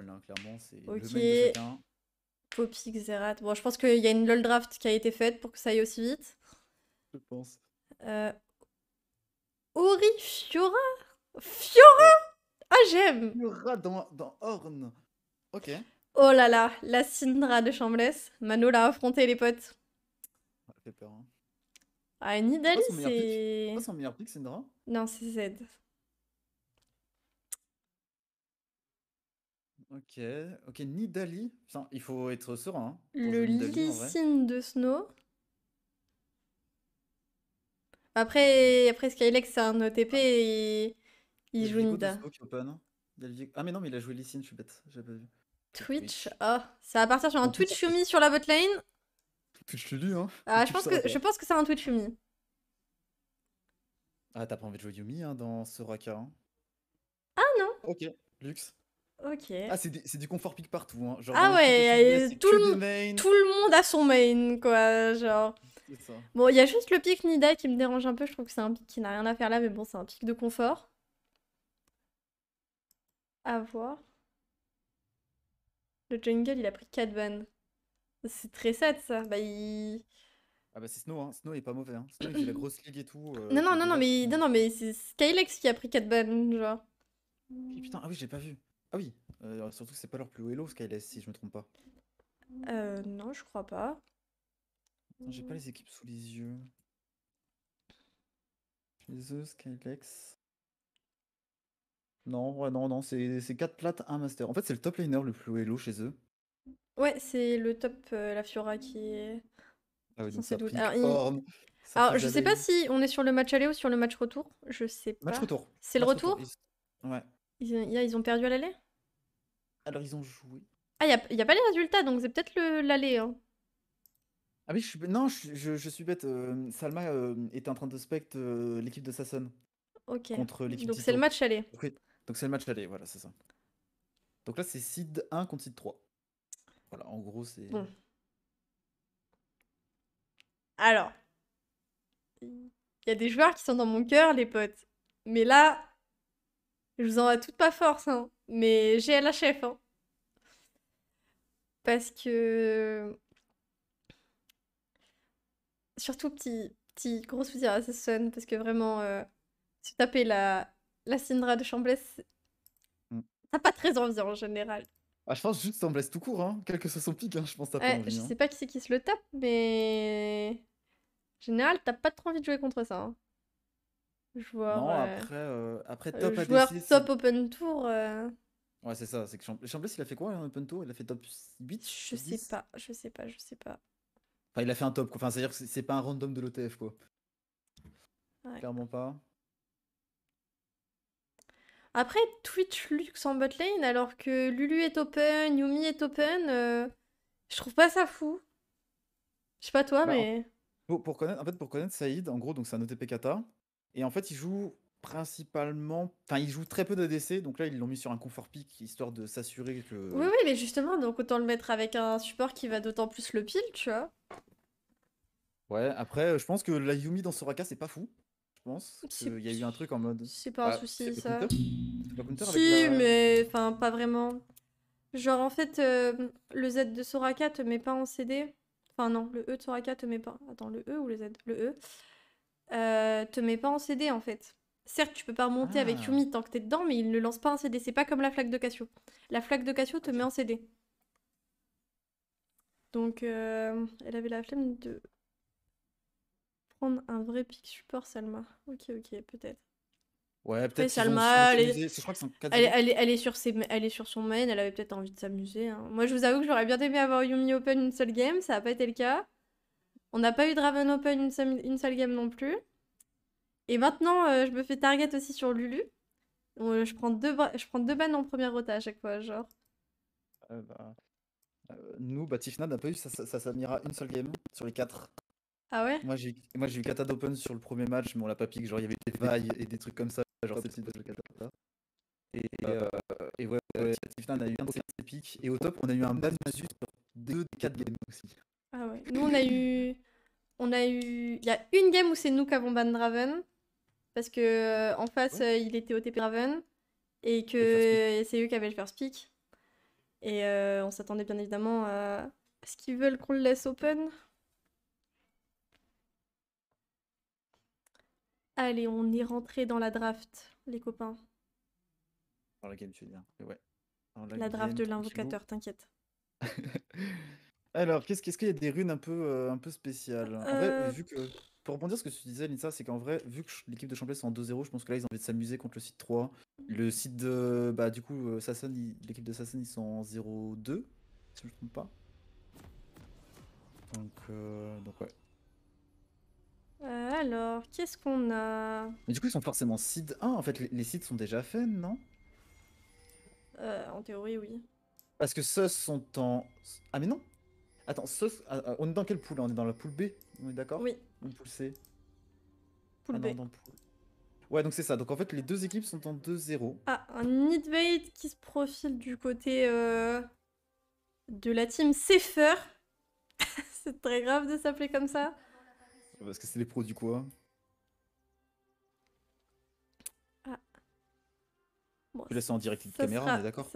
Ok. hein, clairement. C'est okay. Zerat. Bon, je pense qu'il y a une LOL draft qui a été faite pour que ça aille aussi vite. Je pense. Euh... Ori Fiora Fiora Ah, j'aime Fiora dans, dans Horn Ok. Oh là là, la Syndra de Chambless. Mano l'a affronté, les potes. Ça fait peur, hein. Ah, Nidalee, c'est. C'est pas son meilleur pick, Syndra Non, c'est Z. Ok, ok, Nidali. Putain, il faut être serein. Hein, le Sin de Snow. Après, après Skylex, c'est un OTP ah. et il, joue Nidali. Hein. Ah, mais non, mais il a joué Sin. je suis bête. Twitch, oh, ça va partir sur un Twitch Yumi sur la botlane. Twitch dis hein. Ah, je pense, que, je pense que c'est un Twitch Yumi. Ah, t'as pas envie de jouer Yumi hein, dans ce Raka. Hein. Ah non. Ok, luxe. Ok. Ah, c'est du, confort pick partout. Hein. Genre, ah ouais, tout, le, tout le monde a son main, quoi. Genre. Bon, il y a juste le pic Nida qui me dérange un peu. Je trouve que c'est un pic qui n'a rien à faire là, mais bon, c'est un pic de confort. A voir. Le jungle, il a pris 4 C'est très sad, ça. Bah, il. Ah bah c'est Snow, hein. Snow il est pas mauvais. Hein. Snow il a la grosse ligue et tout. Euh, non, non, non, non, mais, non, non, mais c'est Skylex qui a pris 4 genre. putain, ah oui, j'ai pas vu. Ah oui, euh, surtout que c'est pas leur plus haut elo, Skyless, si je me trompe pas. Euh, non, je crois pas. J'ai pas les équipes sous les yeux. Chez eux, Skylex. Non, ouais, non, non, c'est 4 plates, 1 master. En fait, c'est le top laner le plus haut elo chez eux. Ouais, c'est le top, euh, la Fiora qui est. Ah oui, Alors, je sais pas si on est sur le match aller ou sur le match retour. Je sais pas. Match retour. C'est le retour Ouais. Ils, ont perdu à l'aller Alors, ils ont joué. Ah, il n'y a, pas les résultats, donc c'est peut-être l'aller. Hein. Ah oui, je suis... non, je, suis bête. Euh, Salma euh, était en train de spectre euh, l'équipe de Sasson. Ok. Contre Donc c'est le match aller. Oui. Donc c'est le match aller, voilà, c'est ça. Donc là, c'est seed 1 contre seed 3. Voilà, en gros, c'est. Alors, il y a des joueurs qui sont dans mon cœur, les potes. Mais là, je vous en à toute ma force, hein, mais j'ai à la chef. Hein. Parce que. Surtout, petit, petit gros soutien à son, parce que vraiment, si euh, se taper la, la Syndra de Chamblesse, t'as mm. pas très envie en général. Ah, je pense juste blesse tout court, hein. quel que soit son pic, hein, je pense que t'as pas Je hein. sais pas qui c'est qui se le tape, mais. En général, t'as pas trop envie de jouer contre ça. Hein. Joueur, non, euh, après, euh, après euh, top joueur top Open Tour. Ouais, c'est ça. C'est que il a fait quoi en Open Tour Il a fait top 8 je sais pas, je sais pas, je sais pas. Enfin, il a fait un top. Enfin, c'est-à-dire que c'est- pas un random de l'OTF, quoi. Clairement pas. Après, Twitch Lux en lane alors que Lulu est open, Yumi est open, je trouve pas ça fou. Je sais pas toi, bah, mais. Pour, pour connaître, en fait, pour connaître Saïd, en gros, donc c'est un OTP kata. Et en fait, il joue principalement. Enfin, il joue très peu d'ADC, donc là, ils l'ont mis sur un confort pick, histoire de s'assurer que. Oui, oui, mais justement, donc autant le mettre avec un support qui va d'autant plus le pile, tu vois. Ouais, après, je pense que la Yumi dans Soraka, c'est pas fou. Je pense qu'il y a eu un truc en mode. C'est pas un ah, souci, ça. Counter si, mais enfin, pas vraiment. Genre, en fait, euh, le Z de Soraka te met pas en CD. Enfin, non, le E de Soraka te met pas. Attends, le E ou le Z Le E. Euh, te met pas en CD en fait. Certes, tu peux pas remonter avec ah. Yumi tant que t'es dedans, mais il ne lance pas en CD. C'est pas comme la flaque de Cassio. La flaque de Cassio te met en CD. Donc, euh, elle avait la flemme de prendre un vrai pic support, Salma. Ok, ok, peut-être. Ouais, peut-être. elle est... sur elle est sur son main, elle avait peut-être envie de s'amuser. Hein. Moi, je vous avoue que j'aurais bien aimé avoir Yumi Open une seule game, ça n'a pas été le cas. On n'a pas eu Draven Open une seule, une seule game non plus. Et maintenant, euh, je me fais target aussi sur Lulu. Euh, je, prends deux, je prends deux bannes en première rota à chaque fois, genre. Eh ben, euh, nous, bah, Tifna n'a pas eu ça, ça, une seule game sur les quatre. Ah ouais Moi j'ai eu Kata open sur le premier match, mais on l'a pas piqué. Genre il y avait des vagues et des trucs comme ça, genre c'est Kata. Et, ouais, ouais Tifna, a eu un de piques. Et au top, on a eu un Banasus sur 2 des 4 games aussi. Ah ouais. Nous on a eu. On a eu. Il y a une game où c'est nous qui avons ban Draven. Parce que euh, en face, euh, il était OTP Draven. Et que c'est eux qui avaient le first pick. Et euh, on s'attendait bien évidemment à, ce qu'ils veulent qu'on le laisse open. Allez, on est rentré dans la draft, les copains. Dans la game, tu veux dire. Ouais. La, draft de l'invocateur, t'inquiète. Alors, qu'est-ce qu'est-ce qu'il y a des runes un peu, euh, un peu spéciales? En vrai, euh, vu que. Pour rebondir ce que tu disais, Linsa, c'est qu'en vrai, vu que l'équipe de Champlain sont en 2-0, je pense que là, ils ont envie de s'amuser contre le site 3. Le site de. Bah, du coup, euh, l'équipe de Sassan ils sont en 0-2, si je ne me trompe pas. Donc, donc ouais. alors, qu'est-ce qu'on a? Mais du coup, ils sont forcément seed 1. En fait, les, sites seeds sont déjà faits, non? Euh, en théorie, oui. Parce que ceux sont en. Ah, mais non! Attends, ah, ah, on est dans quelle poule On est dans la poule B, on est d'accord Oui. poule C Poule ah B. Ouais, donc c'est ça. Donc en fait, les deux équipes sont en 2-0. Ah, un Nidbait qui se profile du côté euh, de la team Safer. c'est très grave de s'appeler comme ça. Parce que c'est les pros du quoi hein. ah. bon, Je laisse en direct de caméra, on est d'accord